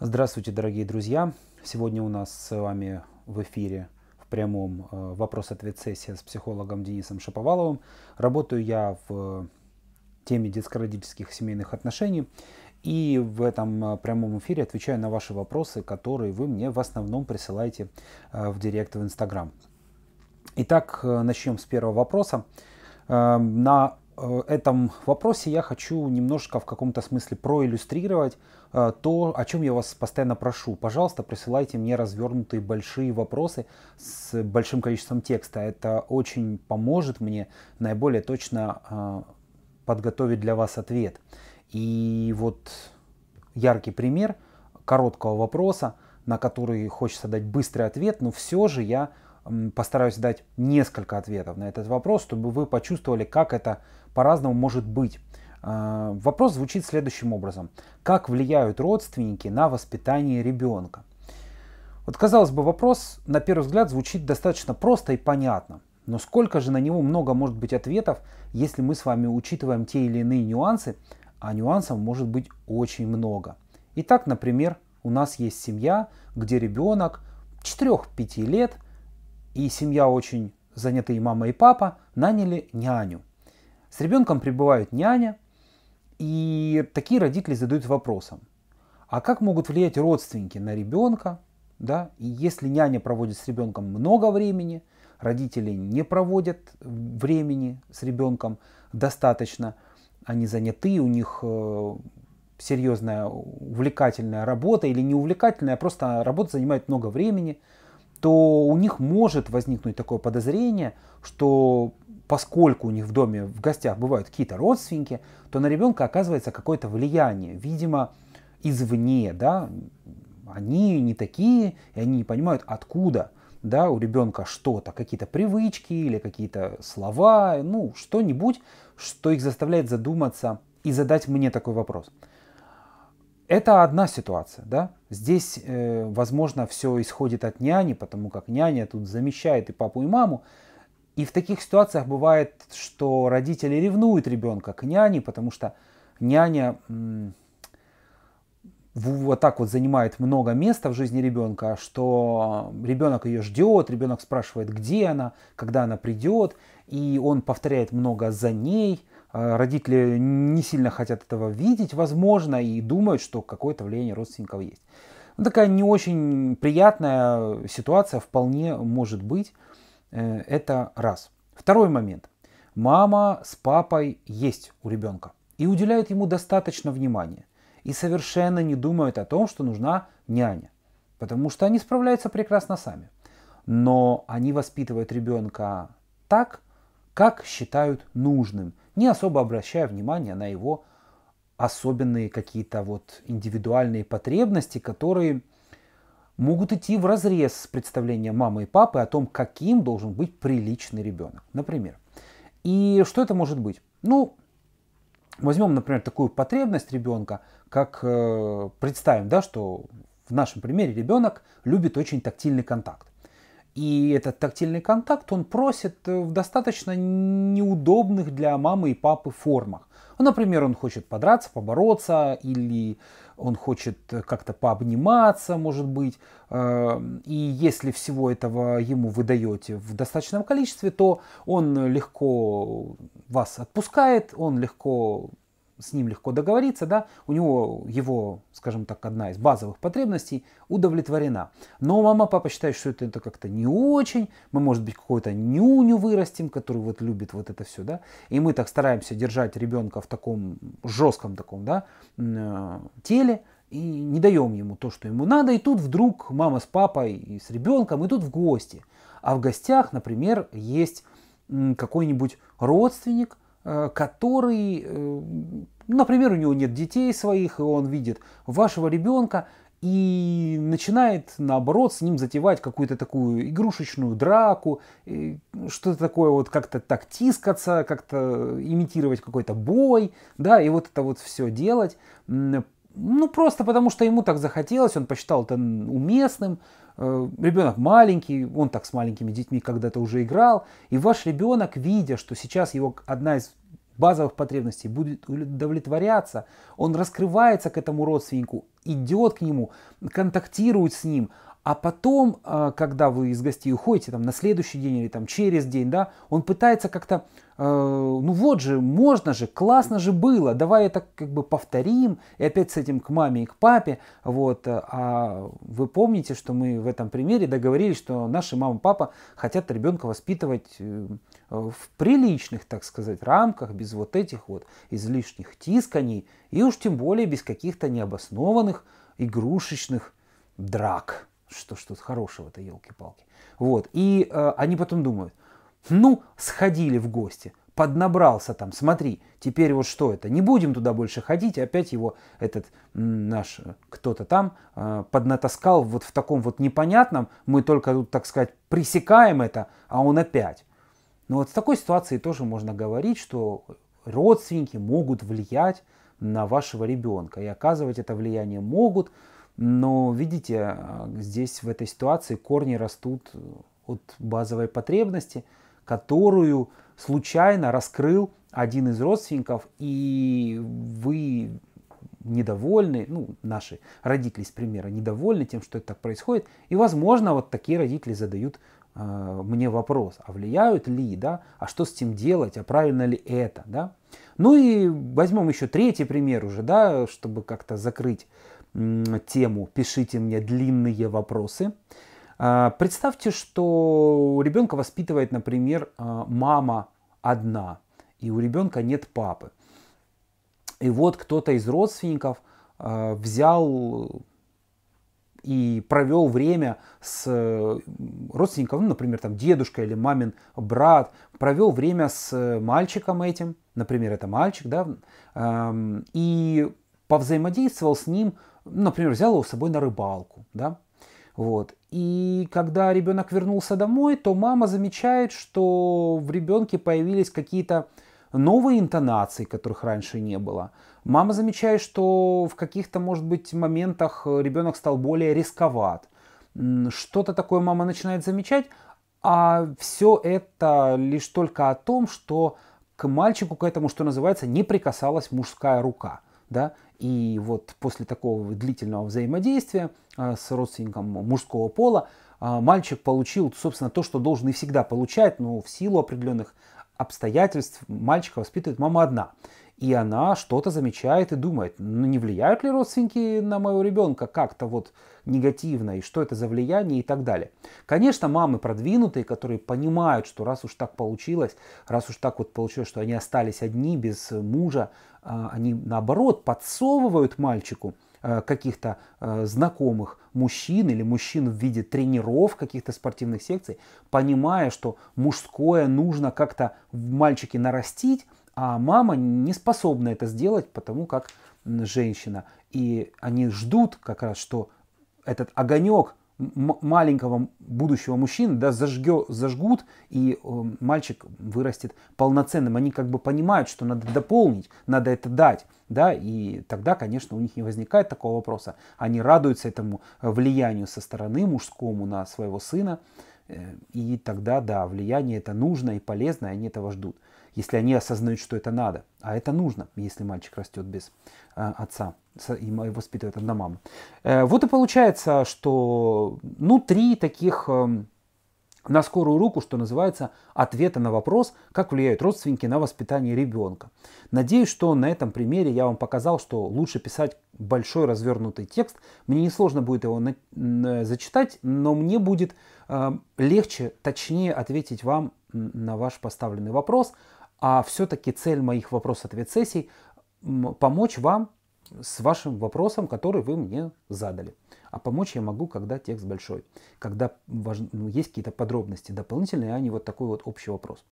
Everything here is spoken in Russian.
Здравствуйте, дорогие друзья! Сегодня у нас с вами в эфире в прямом э, вопрос-ответ сессия с психологом Денисом Шаповаловым. Работаю я в теме детско-родительских семейных отношений и в этом э, прямом эфире отвечаю на ваши вопросы, которые вы мне в основном присылаете э, в директ в Инстаграм. Итак, начнем с первого вопроса. Эм, на Э, этом вопросе я хочу немножко в каком-то смысле проиллюстрировать э, то, о чем я вас постоянно прошу. Пожалуйста, присылайте мне развернутые большие вопросы с большим количеством текста. Это очень поможет мне наиболее точно э, подготовить для вас ответ. И вот яркий пример короткого вопроса, на который хочется дать быстрый ответ, но все же я постараюсь дать несколько ответов на этот вопрос, чтобы вы почувствовали, как это по-разному может быть. А, вопрос звучит следующим образом. Как влияют родственники на воспитание ребенка? Вот казалось бы, вопрос на первый взгляд звучит достаточно просто и понятно. Но сколько же на него много может быть ответов, если мы с вами учитываем те или иные нюансы, а нюансов может быть очень много. Итак, например, у нас есть семья, где ребенок 4-5 лет – и семья очень занятые мама и папа наняли няню. С ребенком прибывают няня, и такие родители задают вопросом, а как могут влиять родственники на ребенка, да, и если няня проводит с ребенком много времени, родители не проводят времени с ребенком достаточно, они заняты, у них э, серьезная увлекательная работа или не увлекательная, а просто работа занимает много времени – то у них может возникнуть такое подозрение, что поскольку у них в доме, в гостях бывают какие-то родственники, то на ребенка оказывается какое-то влияние, видимо, извне, да, они не такие, и они не понимают, откуда да, у ребенка что-то, какие-то привычки или какие-то слова, ну, что-нибудь, что их заставляет задуматься и задать мне такой вопрос. Это одна ситуация, да. Здесь, э, возможно, все исходит от няни, потому как няня тут замещает и папу, и маму. И в таких ситуациях бывает, что родители ревнуют ребенка к няне, потому что няня м- вот так вот занимает много места в жизни ребенка, что ребенок ее ждет, ребенок спрашивает, где она, когда она придет, и он повторяет много за ней – а, родители не сильно хотят этого видеть, возможно, и думают, что какое-то влияние родственников есть. Ну, такая не очень приятная ситуация вполне может быть. Э, это раз. Второй момент. Мама с папой есть у ребенка и уделяют ему достаточно внимания. И совершенно не думают о том, что нужна няня. Потому что они справляются прекрасно сами. Но они воспитывают ребенка так, как считают нужным – не особо обращая внимания на его особенные какие-то вот индивидуальные потребности, которые могут идти в разрез с представлением мамы и папы о том, каким должен быть приличный ребенок, например. И что это может быть? Ну, возьмем, например, такую потребность ребенка, как э, представим, да, что в нашем примере ребенок любит очень тактильный контакт. И этот тактильный контакт он просит э, в достаточно неудобных для мамы и папы формах. Ну, например, он хочет подраться, побороться, или он хочет э, как-то пообниматься, может быть. Эм, и если всего этого ему вы даете в достаточном количестве, то он легко вас отпускает, он легко с ним легко договориться, да, у него его, скажем так, одна из базовых потребностей удовлетворена. Но мама, папа считает, что это, это как-то не очень, мы, может быть, какую-то нюню вырастим, который вот любит вот это все, да, и мы так стараемся держать ребенка в таком жестком таком, да, э, теле, и не даем ему то, что ему надо, и тут вдруг мама с папой и с ребенком идут в гости. А в гостях, например, есть какой-нибудь родственник, Э, который, э, например, у него нет детей своих, и он видит вашего ребенка и начинает, наоборот, с ним затевать какую-то такую игрушечную драку, что-то такое вот как-то так тискаться, как-то имитировать какой-то бой, да, и вот это вот все делать ну, просто потому что ему так захотелось, он посчитал это уместным. Э, ребенок маленький, он так с маленькими детьми когда-то уже играл. И ваш ребенок, видя, что сейчас его одна из базовых потребностей будет удовлетворяться, он раскрывается к этому родственнику, идет к нему, контактирует с ним, а потом, а, когда вы из гостей уходите, там, на следующий день или там, через день, да, он пытается как-то, э, ну вот же, можно же, классно же было, давай это как бы повторим, и опять с этим к маме и к папе. Вот. А вы помните, что мы в этом примере договорились, что наши мама и папа хотят ребенка воспитывать э, в приличных, так сказать, рамках, без вот этих вот излишних тисканий, и уж тем более без каких-то необоснованных игрушечных драк. Что ж тут хорошего-то, елки-палки. Вот. И э, они потом думают, ну, сходили в гости, поднабрался там, смотри, теперь вот что это, не будем туда больше ходить, опять его этот наш э, кто-то там э, поднатаскал вот в таком вот непонятном, мы только тут, так сказать, пресекаем это, а он опять. Но ну, вот в такой ситуации тоже можно говорить, что родственники могут влиять на вашего ребенка и оказывать это влияние могут, но видите, а, здесь в этой ситуации корни растут э, от базовой потребности, которую случайно раскрыл один из родственников, и вы недовольны, ну, наши родители, с примера, недовольны тем, что это так происходит. И, возможно, вот такие родители задают э, мне вопрос, а влияют ли, да, а что с этим делать, а правильно ли это, да. Ну и возьмем еще третий пример уже, да, чтобы как-то закрыть тему «Пишите мне длинные вопросы». А, представьте, что ребенка воспитывает, например, а, мама одна, и у ребенка нет папы. И вот кто-то из родственников а, взял и провел время с родственником, ну, например, там дедушка или мамин брат, провел время с э, мальчиком этим, например, это мальчик, да, и повзаимодействовал с ним например, взял его с собой на рыбалку, да, вот. И когда ребенок вернулся домой, то мама замечает, что в ребенке появились какие-то новые интонации, которых раньше не было. Мама замечает, что в каких-то, может быть, моментах ребенок стал более рисковат. Что-то такое мама начинает замечать, а все это лишь только о том, что к мальчику, к этому, что называется, не прикасалась мужская рука. Да? И вот после такого длительного взаимодействия а, с родственником мужского пола а, мальчик получил, собственно, то, что должен и всегда получать, но в силу определенных обстоятельств мальчика воспитывает мама одна и она что-то замечает и думает, ну не влияют ли родственники на моего ребенка как-то вот негативно, и что это за влияние и так далее. Конечно, мамы продвинутые, которые понимают, что раз уж так получилось, раз уж так вот получилось, что они остались одни без мужа, а, они наоборот подсовывают мальчику э, каких-то э, знакомых мужчин или мужчин в виде тренеров каких-то спортивных секций, понимая, что мужское нужно как-то в мальчике нарастить, а мама не способна это сделать, потому как женщина. И они ждут как раз, что этот огонек маленького будущего мужчины да, зажгё, зажгут, и э, мальчик вырастет полноценным. Они как бы понимают, что надо дополнить, надо это дать. Да, и тогда, конечно, у них не возникает такого вопроса. Они радуются этому влиянию со стороны мужскому на своего сына. Э, и тогда, да, влияние это нужно и полезно, и они этого ждут если они осознают, что это надо. А это нужно, если мальчик растет без э, отца и воспитывает одна мама. Э, вот и получается, что ну три таких э, на скорую руку, что называется, ответа на вопрос, как влияют родственники на воспитание ребенка. Надеюсь, что на этом примере я вам показал, что лучше писать большой развернутый текст. Мне несложно будет его на- на- зачитать, но мне будет э, легче, точнее ответить вам на ваш поставленный вопрос, а все-таки цель моих вопрос-ответ сессий – помочь вам с вашим вопросом, который вы мне задали. А помочь я могу, когда текст большой, когда важ... ну, есть какие-то подробности дополнительные, а не вот такой вот общий вопрос.